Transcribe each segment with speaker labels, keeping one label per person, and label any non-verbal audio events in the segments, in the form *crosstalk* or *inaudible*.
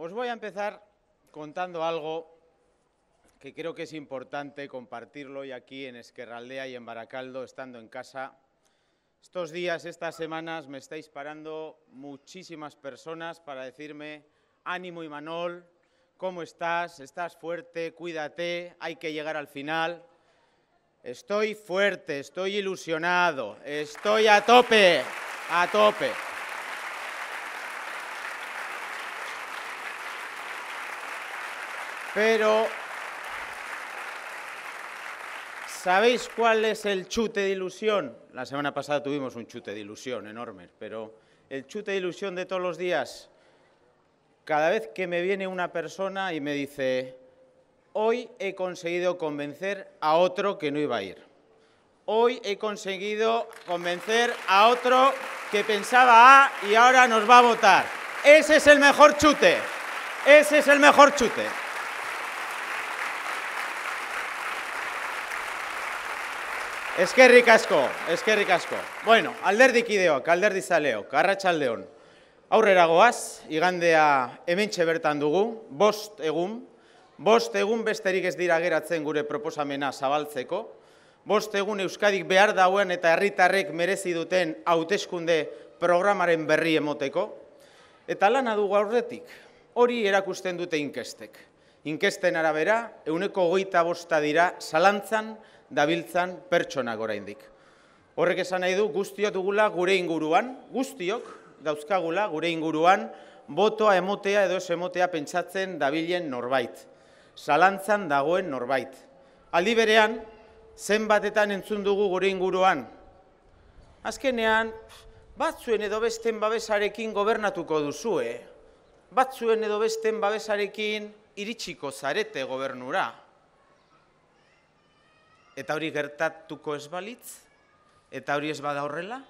Speaker 1: Os voy a empezar contando algo que creo que es importante compartirlo y aquí en Esquerraldea y en Baracaldo, estando en casa. Estos días, estas semanas, me estáis parando muchísimas personas para decirme, ánimo Imanol, ¿cómo estás? ¿Estás fuerte? Cuídate, hay que llegar al final. Estoy fuerte, estoy ilusionado, estoy a tope, a tope. Pero, ¿sabéis cuál es el chute de ilusión? La semana pasada tuvimos un chute de ilusión enorme, pero el chute de ilusión de todos los días, cada vez que me viene una persona y me dice, hoy he conseguido convencer a otro que no iba a ir. Hoy he conseguido convencer a otro que pensaba y ahora nos va a votar. Ese es el mejor chute. Ese es el mejor chute. Eskerrik asko, eskerrik asko. Bueno, alderdik ideok, alderdi zaleok, arratsaldeon. Aurrera goaz, igandea hemen bertan dugu, bost egun, bost egun besterik ez dira geratzen gure proposamena zabaltzeko, bost egun Euskadik behar dauen eta herritarrek merezi duten hauteskunde programaren berri emoteko, eta lana dugu aurretik, hori erakusten dute inkestek inkesten arabera, euneko hogeita bosta dira zalantzan, dabiltzan, pertsona goraindik. Horrek esan nahi du guztiok dugula gure inguruan, guztiok dauzkagula gure inguruan, botoa emotea edo ez pentsatzen dabilen norbait. Zalantzan dagoen norbait. Aldi berean, zenbatetan entzun dugu gure inguruan. Azkenean, batzuen edo besten babesarekin gobernatuko duzue. Batzuen edo besten babesarekin iritsiko zarete gobernura. Eta hori gertatuko ez balitz? Eta hori ez bada horrela?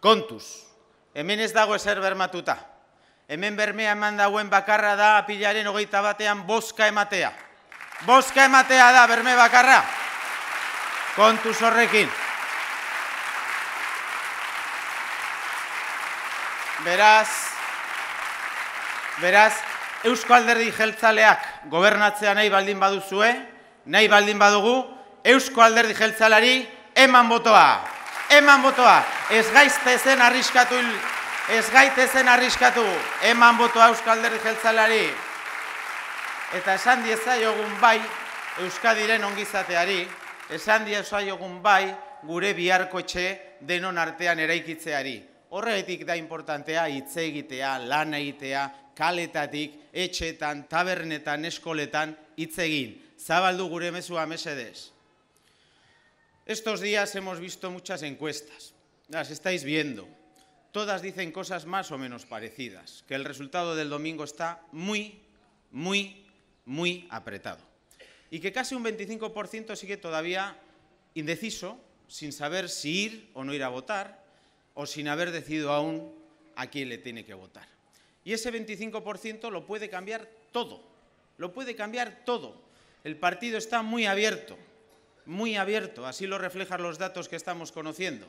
Speaker 1: Kontuz, hemen ez dago ezer bermatuta. Hemen bermea eman dauen bakarra da apilaren hogeita batean boska ematea. Boska ematea da berme bakarra. Kontuz horrekin. Beraz, beraz, Eusko Alderdi Jeltzaleak gobernatzea nahi baldin baduzue, nahi baldin badugu, Eusko Alderdi Jeltzalari eman botoa. Eman botoa. Ez gaizte zen arriskatu, ez gaizte zen arriskatu, eman botoa Eusko Alderdi Jeltzalari. Eta esan dieza jogun bai, Euskadiren ongizateari, esan dieza jogun bai, gure biharko etxe denon artean eraikitzeari. Horretik da importantea hitz egitea, lan egitea, kaletatik, Echetan, tabernetan, Escoletan, Itzeguin, Zabaldu gure Estos días hemos visto muchas encuestas. Las estáis viendo. Todas dicen cosas más o menos parecidas, que el resultado del domingo está muy, muy, muy apretado. Y que casi un 25% sigue todavía indeciso, sin saber si ir o no ir a votar, o sin haber decidido aún a quién le tiene que votar. Y ese 25% lo puede cambiar todo, lo puede cambiar todo. El partido está muy abierto, muy abierto, así lo reflejan los datos que estamos conociendo.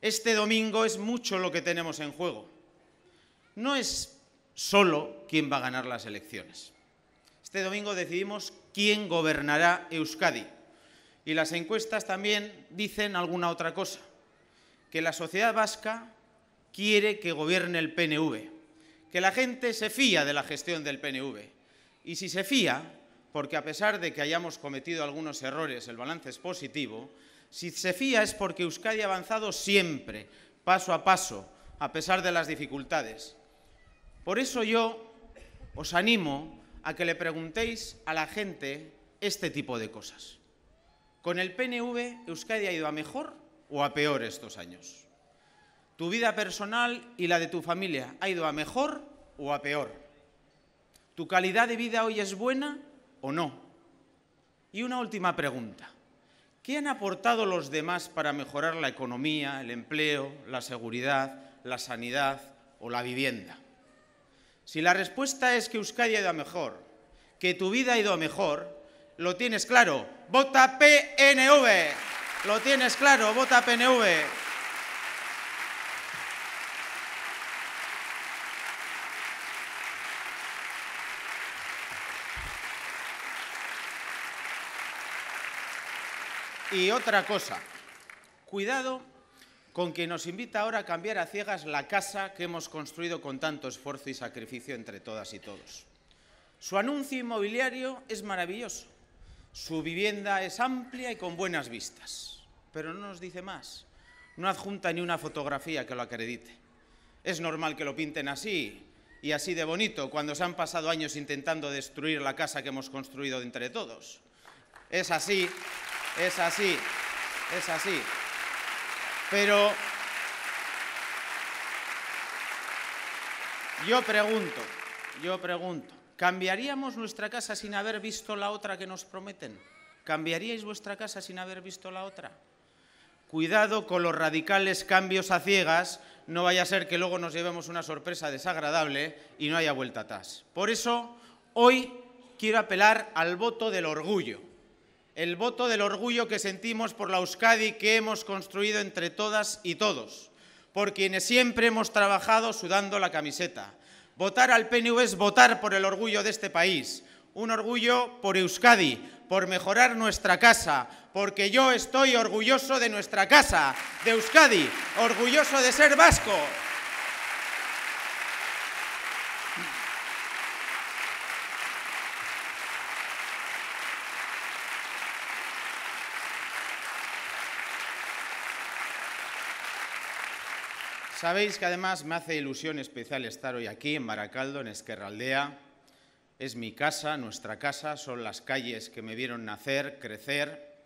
Speaker 1: Este domingo es mucho lo que tenemos en juego. No es solo quién va a ganar las elecciones. Este domingo decidimos quién gobernará Euskadi. Y las encuestas también dicen alguna otra cosa, que la sociedad vasca quiere que gobierne el PNV que la gente se fía de la gestión del PNV. Y si se fía, porque a pesar de que hayamos cometido algunos errores, el balance es positivo, si se fía es porque Euskadi ha avanzado siempre, paso a paso, a pesar de las dificultades. Por eso yo os animo a que le preguntéis a la gente este tipo de cosas. ¿Con el PNV Euskadi ha ido a mejor o a peor estos años? tu vida personal y la de tu familia ha ido a mejor o a peor. ¿Tu calidad de vida hoy es buena o no? Y una última pregunta. ¿Qué han aportado los demás para mejorar la economía, el empleo, la seguridad, la sanidad o la vivienda? Si la respuesta es que Euskadi ha ido a mejor, que tu vida ha ido a mejor, lo tienes claro, vota PNV. Lo tienes claro, vota PNV. Y otra cosa, cuidado con que nos invita ahora a cambiar a ciegas la casa que hemos construido con tanto esfuerzo y sacrificio entre todas y todos. Su anuncio inmobiliario es maravilloso, su vivienda es amplia y con buenas vistas, pero no nos dice más, no adjunta ni una fotografía que lo acredite. Es normal que lo pinten así y así de bonito cuando se han pasado años intentando destruir la casa que hemos construido entre todos. Es así es así, es así. Pero yo pregunto, yo pregunto, ¿cambiaríamos nuestra casa sin haber visto la otra que nos prometen? ¿Cambiaríais vuestra casa sin haber visto la otra? Cuidado con los radicales cambios a ciegas, no vaya a ser que luego nos llevemos una sorpresa desagradable y no haya vuelta atrás. Por eso, hoy quiero apelar al voto del orgullo el voto del orgullo que sentimos por la Euskadi que hemos construido entre todas y todos, por quienes siempre hemos trabajado sudando la camiseta. Votar al PNV es votar por el orgullo de este país, un orgullo por Euskadi, por mejorar nuestra casa, porque yo estoy orgulloso de nuestra casa, de Euskadi, orgulloso de ser vasco, Sabéis que además me hace ilusión especial estar hoy aquí en Baracaldo, en Esquerraldea. Es mi casa, nuestra casa, son las calles que me vieron nacer, crecer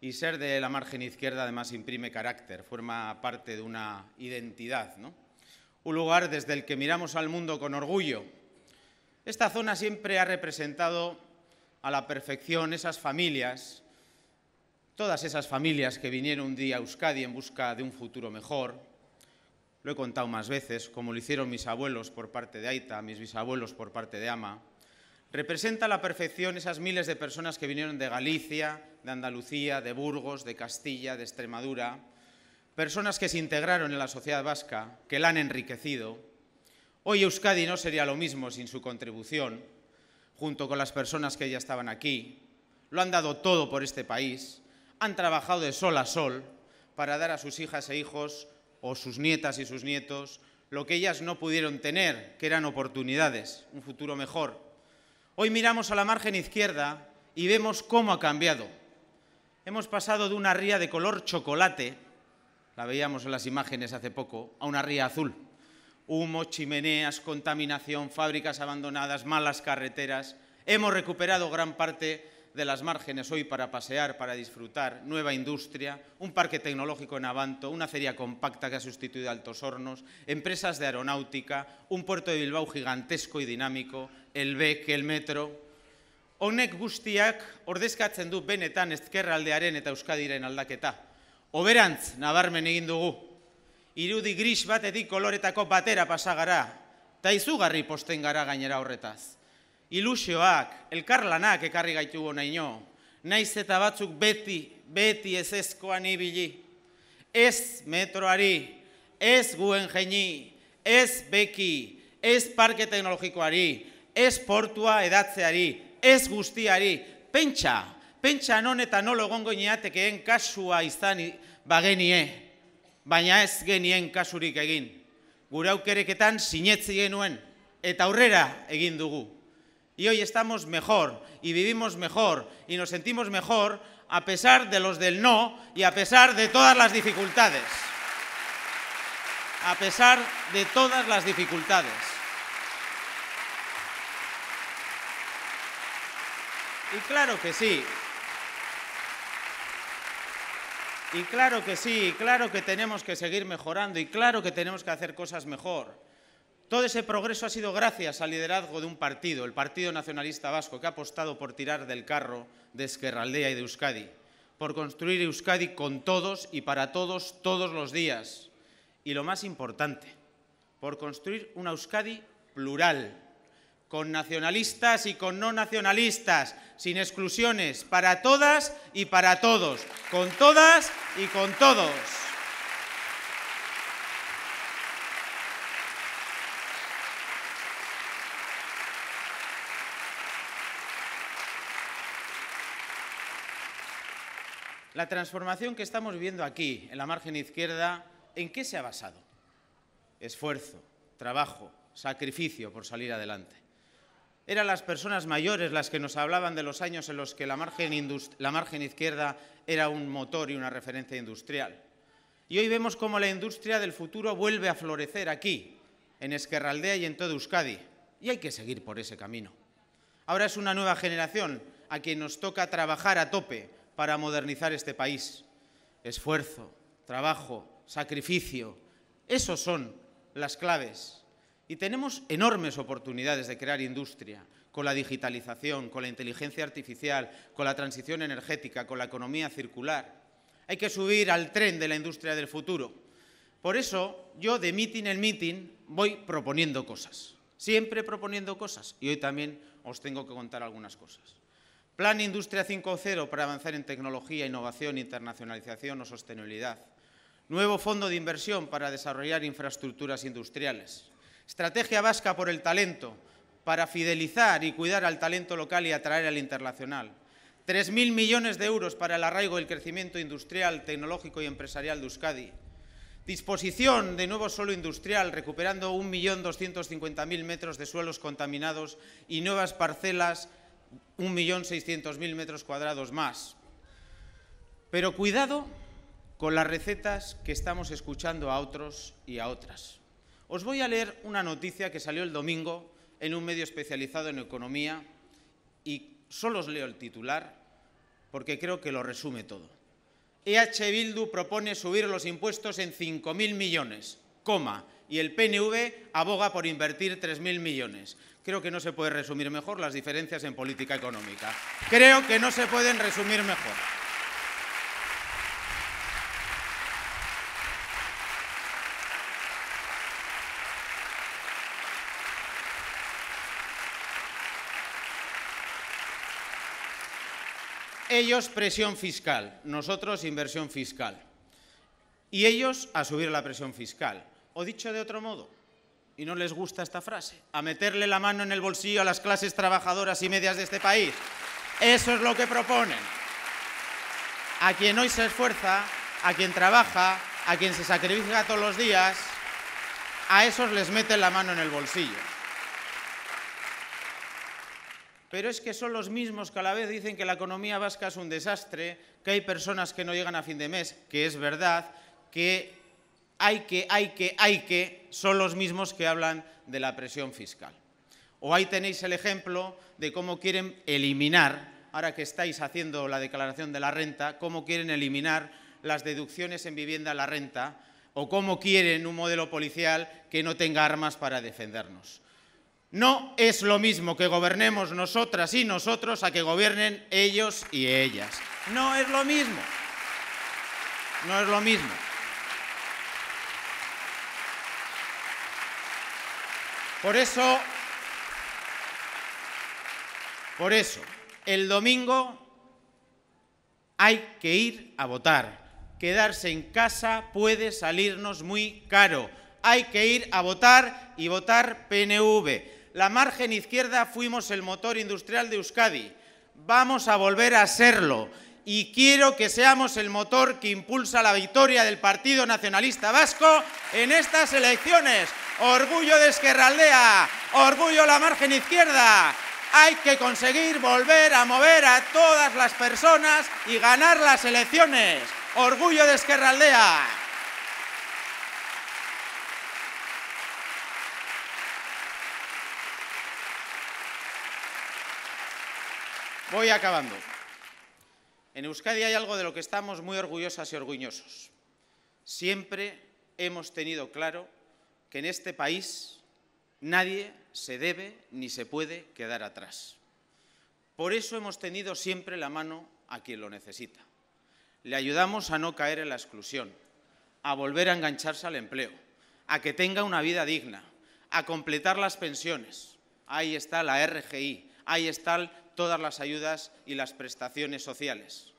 Speaker 1: y ser de la margen izquierda además imprime carácter, forma parte de una identidad, ¿no? Un lugar desde el que miramos al mundo con orgullo. Esta zona siempre ha representado a la perfección esas familias, todas esas familias que vinieron un día a Euskadi en busca de un futuro mejor, lo he contado más veces, como lo hicieron mis abuelos por parte de Aita, mis bisabuelos por parte de Ama. Representa a la perfección esas miles de personas que vinieron de Galicia, de Andalucía, de Burgos, de Castilla, de Extremadura, personas que se integraron en la sociedad vasca, que la han enriquecido. Hoy Euskadi no sería lo mismo sin su contribución, junto con las personas que ya estaban aquí. Lo han dado todo por este país, han trabajado de sol a sol para dar a sus hijas e hijos o sus nietas y sus nietos lo que ellas no pudieron tener, que eran oportunidades, un futuro mejor. Hoy miramos a la margen izquierda y vemos cómo ha cambiado. Hemos pasado de una ría de color chocolate, la veíamos en las imágenes hace poco, a una ría azul. Humo, chimeneas, contaminación, fábricas abandonadas, malas carreteras. Hemos recuperado gran parte de las márgenes hoy para pasear, para disfrutar, nueva industria, un parque tecnológico en Avanto, una feria compacta que ha sustituido Altos Hornos, empresas de aeronáutica, un puerto de Bilbao gigantesco y dinámico, el BEC, el metro. Honek guztiak ordezkatzen du benetan ezkerraldearen eta euskadiren aldaketa. Oberantz, nabarmen egin dugu. Irudi gris bat edik koloretako batera pasagara, eta izugarri posten gara gainera horretaz ilusioak, elkarlanak ekarri gaitu ino, naiz eta batzuk beti, beti ez eskoan ibili. Ez metroari, ez guen jeini, ez beki, ez parke teknologikoari, ez portua edatzeari, ez guztiari, pentsa, pentsa non eta nolo gongo niatekeen kasua izan bagenie, baina ez genien kasurik egin. Gure aukereketan sinetzi genuen eta aurrera egin dugu. y hoy estamos mejor y vivimos mejor y nos sentimos mejor a pesar de los del no y a pesar de todas las dificultades. A pesar de todas las dificultades. Y claro que sí. Y claro que sí, y claro que tenemos que seguir mejorando, y claro que tenemos que hacer cosas mejor. Todo ese progreso ha sido gracias al liderazgo de un partido, el Partido Nacionalista Vasco, que ha apostado por tirar del carro de Esquerraldea y de Euskadi, por construir Euskadi con todos y para todos todos los días. Y lo más importante, por construir una Euskadi plural, con nacionalistas y con no nacionalistas, sin exclusiones, para todas y para todos, con todas y con todos. La transformación que estamos viviendo aquí, en la margen izquierda, ¿en qué se ha basado? Esfuerzo, trabajo, sacrificio por salir adelante. Eran las personas mayores las que nos hablaban de los años en los que la margen, la margen izquierda era un motor y una referencia industrial. Y hoy vemos cómo la industria del futuro vuelve a florecer aquí, en Esquerraldea y en todo Euskadi. Y hay que seguir por ese camino. Ahora es una nueva generación a quien nos toca trabajar a tope para modernizar este país. Esfuerzo, trabajo, sacrificio, esos son las claves. Y tenemos enormes oportunidades de crear industria con la digitalización, con la inteligencia artificial, con la transición energética, con la economía circular. Hay que subir al tren de la industria del futuro. Por eso yo de meeting en meeting voy proponiendo cosas, siempre proponiendo cosas y hoy también os tengo que contar algunas cosas. Plan Industria 5.0 para avanzar en tecnología, innovación, internacionalización o sostenibilidad. Nuevo fondo de inversión para desarrollar infraestructuras industriales. Estrategia vasca por el talento para fidelizar y cuidar al talento local y atraer al internacional. 3.000 millones de euros para el arraigo y el crecimiento industrial, tecnológico y empresarial de Euskadi. Disposición de nuevo suelo industrial, recuperando 1.250.000 metros de suelos contaminados y nuevas parcelas 1.600.000 metros cuadrados más. Pero cuidado con las recetas que estamos escuchando a otros y a otras. Os voy a leer una noticia que salió el domingo en un medio especializado en economía y solo os leo el titular porque creo que lo resume todo. EH Bildu propone subir los impuestos en 5.000 millones, coma, y el PNV aboga por invertir 3.000 millones. Creo que no se puede resumir mejor las diferencias en política económica. Creo que no se pueden resumir mejor. Ellos presión fiscal, nosotros inversión fiscal. Y ellos a subir la presión fiscal. O dicho de otro modo, y no les gusta esta frase, a meterle la mano en el bolsillo a las clases trabajadoras y medias de este país. Eso es lo que proponen. A quien hoy se esfuerza, a quien trabaja, a quien se sacrifica todos los días, a esos les meten la mano en el bolsillo. Pero es que son los mismos que a la vez dicen que la economía vasca es un desastre, que hay personas que no llegan a fin de mes, que es verdad, que hay que, hay que, hay que, son los mismos que hablan de la presión fiscal. O ahí tenéis el ejemplo de cómo quieren eliminar, ahora que estáis haciendo la declaración de la renta, cómo quieren eliminar las deducciones en vivienda a la renta o cómo quieren un modelo policial que no tenga armas para defendernos. No es lo mismo que gobernemos nosotras y nosotros a que gobiernen ellos y ellas. No es lo mismo. No es lo mismo. Por eso, por eso, el domingo hay que ir a votar. Quedarse en casa puede salirnos muy caro. Hay que ir a votar y votar PNV. La margen izquierda fuimos el motor industrial de Euskadi. Vamos a volver a serlo. Y quiero que seamos el motor que impulsa la victoria del Partido Nacionalista Vasco en estas elecciones orgullo de Esquerraldea, orgullo la margen izquierda. Hay que conseguir volver a mover a todas las personas y ganar las elecciones. Orgullo de Esquerraldea. Voy acabando. En Euskadi hay algo de lo que estamos muy orgullosas y orgullosos. Siempre hemos tenido claro que en este país nadie se debe ni se puede quedar atrás. Por eso hemos tenido siempre la mano a quien lo necesita. Le ayudamos a no caer en la exclusión, a volver a engancharse al empleo, a que tenga una vida digna, a completar las pensiones. Ahí está la RGI, ahí están todas las ayudas y las prestaciones sociales.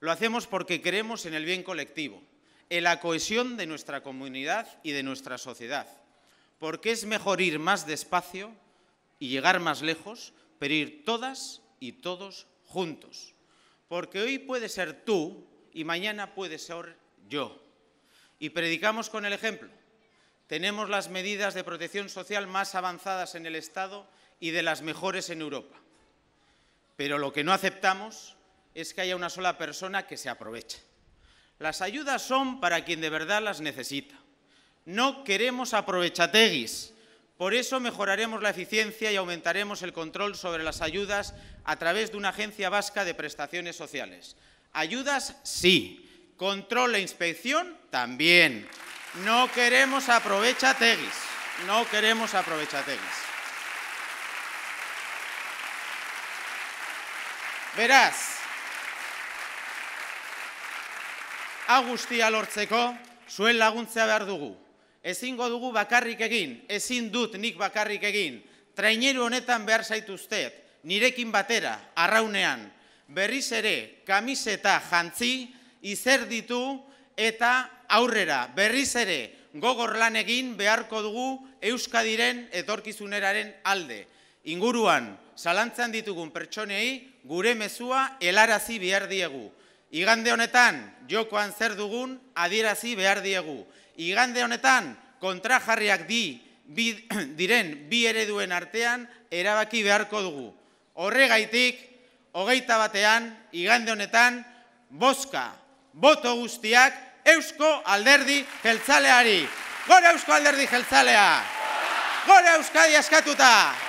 Speaker 1: Lo hacemos porque creemos en el bien colectivo, en la cohesión de nuestra comunidad y de nuestra sociedad. Porque es mejor ir más despacio y llegar más lejos, pero ir todas y todos juntos. Porque hoy puede ser tú y mañana puede ser yo. Y predicamos con el ejemplo. Tenemos las medidas de protección social más avanzadas en el Estado y de las mejores en Europa. Pero lo que no aceptamos es que haya una sola persona que se aproveche. Las ayudas son para quien de verdad las necesita. No queremos aprovechateguis. Por eso mejoraremos la eficiencia y aumentaremos el control sobre las ayudas a través de una agencia vasca de prestaciones sociales. Ayudas sí, control e inspección también. No queremos aprovechateguis, no queremos aprovechateguis. Verás, agustia lortzeko zuen laguntzea behar dugu. Ezingo dugu bakarrik egin, ezin dut nik bakarrik egin, traineru honetan behar zaituztet, nirekin batera, arraunean, berriz ere kamiseta jantzi, izer ditu eta aurrera, berriz ere gogor lan egin beharko dugu Euskadiren etorkizuneraren alde. Inguruan, salantzan ditugun pertsoneei, gure mezua helarazi behar diegu. Igande honetan, jokoan zer dugun, adierazi behar diegu. Igande honetan, kontrajarriak di, bi, *clears throat* diren bi ereduen artean, erabaki beharko dugu. Horregaitik, hogeita batean, igande honetan, boska, boto guztiak, eusko alderdi jeltzaleari. Gora eusko alderdi jeltzalea! Gora euskadi askatuta!